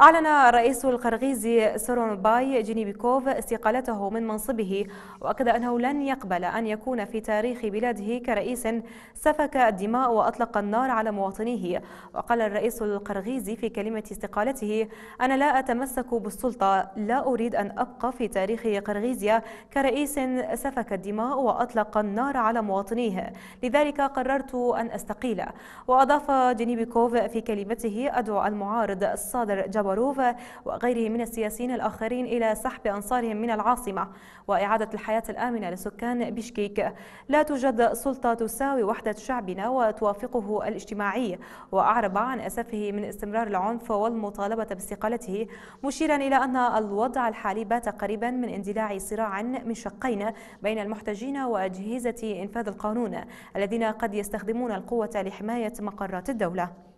أعلن الرئيس القرغيزي سورونباي جينيبيكوف استقالته من منصبه وأكد أنه لن يقبل أن يكون في تاريخ بلاده كرئيس سفك الدماء وأطلق النار على مواطنيه وقال الرئيس القرغيزي في كلمة استقالته أنا لا أتمسك بالسلطة لا أريد أن أبقى في تاريخ قرغيزيا كرئيس سفك الدماء وأطلق النار على مواطنيه لذلك قررت أن أستقيل وأضاف جينيبيكوف في كلمته أدعو المعارض الصادر جابو خبروفا وغيره من السياسيين الآخرين إلى سحب أنصارهم من العاصمة وإعادة الحياة الآمنة لسكان بشكيك لا توجد سلطة تساوي وحدة شعبنا وتوافقه الاجتماعي وأعرب عن أسفه من استمرار العنف والمطالبة باستقالته مشيرا إلى أن الوضع الحالي بات قريبا من اندلاع صراع من شقين بين المحتجين وأجهزة إنفاذ القانون الذين قد يستخدمون القوة لحماية مقرات الدولة